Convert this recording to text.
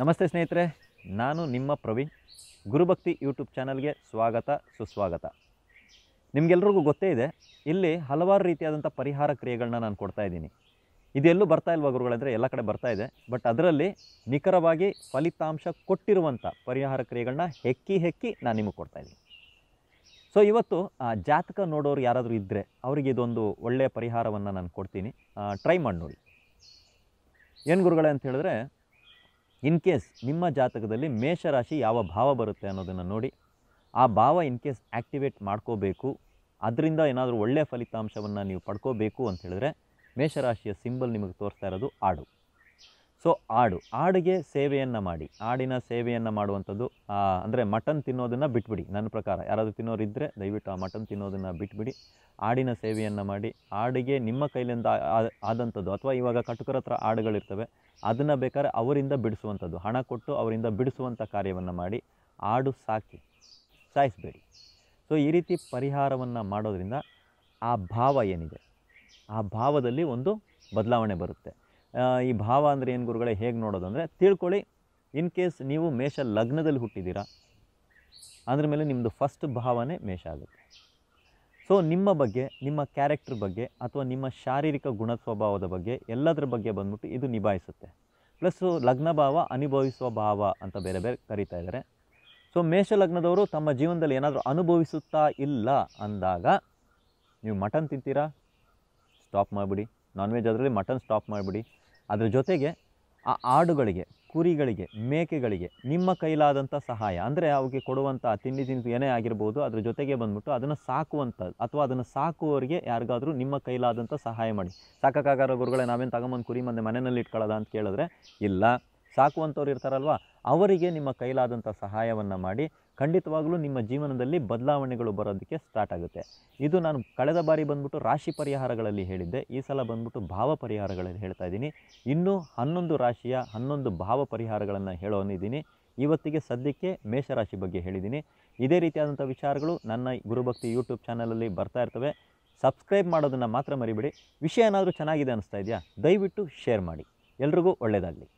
ನಮಸ್ತೆ ಸ್ನೇಹಿತರೆ ನಾನು ನಿಮ್ಮ ಪ್ರವೀಣ್ ಗುರುಭಕ್ತಿ ಯೂಟ್ಯೂಬ್ ಚಾನಲ್ಗೆ ಸ್ವಾಗತ ಸುಸ್ವಾಗತ ನಿಮಗೆಲ್ರಿಗೂ ಗೊತ್ತೇ ಇದೆ ಇಲ್ಲಿ ಹಲವಾರು ರೀತಿಯಾದಂಥ ಪರಿಹಾರ ಕ್ರಿಯೆಗಳನ್ನ ನಾನು ಕೊಡ್ತಾ ಇದ್ದೀನಿ ಇದೆಲ್ಲೂ ಬರ್ತಾ ಇಲ್ವಾ ಗುರುಗಳಂದರೆ ಎಲ್ಲ ಕಡೆ ಬರ್ತಾ ಇದೆ ಬಟ್ ಅದರಲ್ಲಿ ನಿಖರವಾಗಿ ಫಲಿತಾಂಶ ಕೊಟ್ಟಿರುವಂಥ ಪರಿಹಾರ ಕ್ರಿಯೆಗಳನ್ನ ಹೆಕ್ಕಿ ಹೆಕ್ಕಿ ನಾನು ನಿಮಗೆ ಕೊಡ್ತಾ ಇದ್ದೀನಿ ಸೊ ಇವತ್ತು ಜಾತಕ ನೋಡೋರು ಯಾರಾದರೂ ಇದ್ದರೆ ಅವರಿಗೆ ಇದೊಂದು ಒಳ್ಳೆಯ ಪರಿಹಾರವನ್ನು ನಾನು ಕೊಡ್ತೀನಿ ಟ್ರೈ ಮಾಡಿ ನೋಡಿ ಏನು ಗುರುಗಳೇ ಅಂತ ಹೇಳಿದ್ರೆ ಇನ್ ಕೇಸ್ ನಿಮ್ಮ ಜಾತಕದಲ್ಲಿ ಮೇಷರಾಶಿ ಯಾವ ಭಾವ ಬರುತ್ತೆ ಅನ್ನೋದನ್ನು ನೋಡಿ ಆ ಭಾವ ಇನ್ ಕೇಸ್ ಆ್ಯಕ್ಟಿವೇಟ್ ಮಾಡ್ಕೋಬೇಕು ಅದರಿಂದ ಏನಾದರೂ ಒಳ್ಳೆಯ ಫಲಿತಾಂಶವನ್ನು ನೀವು ಪಡ್ಕೋಬೇಕು ಅಂತ ಹೇಳಿದ್ರೆ ಮೇಷರಾಶಿಯ ಸಿಂಬಲ್ ನಿಮಗೆ ತೋರಿಸ್ತಾ ಇರೋದು ಆಡು ಸೊ ಆಡು ಆಡಿಗೆ ಸೇವೆಯನ್ನು ಮಾಡಿ ಆಡಿನ ಸೇವೆಯನ್ನು ಮಾಡುವಂಥದ್ದು ಅಂದರೆ ಮಟನ್ ತಿನ್ನೋದನ್ನು ಬಿಟ್ಬಿಡಿ ನನ್ನ ಪ್ರಕಾರ ಯಾರಾದರೂ ಇದ್ದರೆ ದಯವಿಟ್ಟು ಆ ಮಟನ್ ತಿನ್ನೋದನ್ನು ಬಿಟ್ಬಿಡಿ ಆಡಿನ ಸೇವೆಯನ್ನು ಮಾಡಿ ಆಡಿಗೆ ನಿಮ್ಮ ಕೈಲಿಂದ ಆದಂಥದ್ದು ಅಥವಾ ಇವಾಗ ಕಟುಕರ ಹತ್ರ ಆಡುಗಳಿರ್ತವೆ ಅದನ್ನು ಬೇಕಾದ್ರೆ ಅವರಿಂದ ಬಿಡಿಸುವಂಥದ್ದು ಹಣ ಕೊಟ್ಟು ಅವರಿಂದ ಬಿಡಿಸುವಂಥ ಕಾರ್ಯವನ್ನು ಮಾಡಿ ಆಡು ಸಾಕಿ ಸಾಯಿಸಬೇಡಿ ಸೊ ಈ ರೀತಿ ಪರಿಹಾರವನ್ನು ಮಾಡೋದರಿಂದ ಆ ಭಾವ ಏನಿದೆ ಆ ಭಾವದಲ್ಲಿ ಒಂದು ಬದಲಾವಣೆ ಬರುತ್ತೆ ಈ ಭಾವ ಅಂದರೆ ಏನು ಗುರುಗಳೇ ಹೇಗೆ ನೋಡೋದು ಅಂದರೆ ತಿಳ್ಕೊಳ್ಳಿ ಇನ್ ಕೇಸ್ ನೀವು ಮೇಷ ಲಗ್ನದಲ್ಲಿ ಹುಟ್ಟಿದ್ದೀರಾ ಅಂದ್ರ ಮೇಲೆ ನಿಮ್ಮದು ಫಸ್ಟ್ ಭಾವನೆ ಮೇಷ ಆಗುತ್ತೆ ಸೊ ನಿಮ್ಮ ಬಗ್ಗೆ ನಿಮ್ಮ ಕ್ಯಾರೆಕ್ಟರ್ ಬಗ್ಗೆ ಅಥವಾ ನಿಮ್ಮ ಶಾರೀರಿಕ ಗುಣ ಸ್ವಭಾವದ ಬಗ್ಗೆ ಎಲ್ಲದರ ಬಗ್ಗೆ ಬಂದ್ಬಿಟ್ಟು ಇದು ನಿಭಾಯಿಸುತ್ತೆ ಪ್ಲಸ್ಸು ಲಗ್ನ ಭಾವ ಅನುಭವಿಸುವ ಭಾವ ಅಂತ ಬೇರೆ ಬೇರೆ ಕರಿತಾ ಇದ್ದಾರೆ ಸೊ ಮೇಷ ಲಗ್ನದವರು ತಮ್ಮ ಜೀವನದಲ್ಲಿ ಏನಾದರೂ ಅನುಭವಿಸುತ್ತಾ ಇಲ್ಲ ಅಂದಾಗ ನೀವು ಮಟನ್ ತಿಂತೀರಾ ಸ್ಟಾಪ್ ಮಾಡಿಬಿಡಿ ನಾನ್ ವೆಜ್ ಅದರಲ್ಲಿ ಮಟನ್ ಸ್ಟಾಪ್ ಮಾಡಿಬಿಡಿ ಅದ್ರ ಜೊತೆಗೆ ಆ ಆಡುಗಳಿಗೆ ಕುರಿಗಳಿಗೆ ಮೇಕೆಗಳಿಗೆ ನಿಮ್ಮ ಕೈಲಾದಂಥ ಸಹಾಯ ಅಂದರೆ ಅವಕ್ಕೆ ಕೊಡುವಂಥ ತಿಂಡಿ ತಿನಿಸು ಏನೇ ಆಗಿರ್ಬೋದು ಅದ್ರ ಜೊತೆಗೆ ಬಂದ್ಬಿಟ್ಟು ಅದನ್ನು ಸಾಕುವಂಥದ್ದು ಅಥವಾ ಅದನ್ನು ಸಾಕುವವರಿಗೆ ಯಾರಿಗಾದರೂ ನಿಮ್ಮ ಕೈಲಾದಂಥ ಸಹಾಯ ಮಾಡಿ ಸಾಕಕ್ಕಾಗಾರ ಗುರುಗಳೇ ನಾವೇನು ತಗೊಂಬಂದು ಕುರಿ ಮಂದೆ ಮನೆಯಲ್ಲಿ ಇಟ್ಕೊಳ್ಳೋದ ಅಂತ ಕೇಳಿದ್ರೆ ಇಲ್ಲ ಸಾಕುವಂಥವ್ರು ಇರ್ತಾರಲ್ವ ಅವರಿಗೆ ನಿಮ್ಮ ಕೈಲಾದಂಥ ಸಹಾಯವನ್ನು ಮಾಡಿ ಖಂಡಿತವಾಗಲೂ ನಿಮ್ಮ ಜೀವನದಲ್ಲಿ ಬದಲಾವಣೆಗಳು ಬರೋದಕ್ಕೆ ಸ್ಟಾರ್ಟ್ ಆಗುತ್ತೆ ಇದು ನಾನು ಕಳೆದ ಬಾರಿ ಬಂದ್ಬಿಟ್ಟು ರಾಶಿ ಪರಿಹಾರಗಳಲ್ಲಿ ಹೇಳಿದ್ದೆ ಈ ಸಲ ಬಂದ್ಬಿಟ್ಟು ಭಾವ ಪರಿಹಾರಗಳಲ್ಲಿ ಹೇಳ್ತಾ ಇದ್ದೀನಿ ಇನ್ನೂ ಹನ್ನೊಂದು ರಾಶಿಯ ಹನ್ನೊಂದು ಭಾವ ಪರಿಹಾರಗಳನ್ನು ಹೇಳೋನಿದ್ದೀನಿ ಇವತ್ತಿಗೆ ಸದ್ಯಕ್ಕೆ ಮೇಷರಾಶಿ ಬಗ್ಗೆ ಹೇಳಿದ್ದೀನಿ ಇದೇ ರೀತಿಯಾದಂಥ ವಿಚಾರಗಳು ನನ್ನ ಗುರುಭಕ್ತಿ ಯೂಟ್ಯೂಬ್ ಚಾನಲಲ್ಲಿ ಬರ್ತಾ ಇರ್ತವೆ ಸಬ್ಸ್ಕ್ರೈಬ್ ಮಾಡೋದನ್ನು ಮಾತ್ರ ಮರಿಬೇಡಿ ವಿಷಯ ಏನಾದರೂ ಚೆನ್ನಾಗಿದೆ ಅನಿಸ್ತಾ ಇದೆಯಾ ದಯವಿಟ್ಟು ಶೇರ್ ಮಾಡಿ ಎಲ್ರಿಗೂ ಒಳ್ಳೆಯದಾಗಲಿ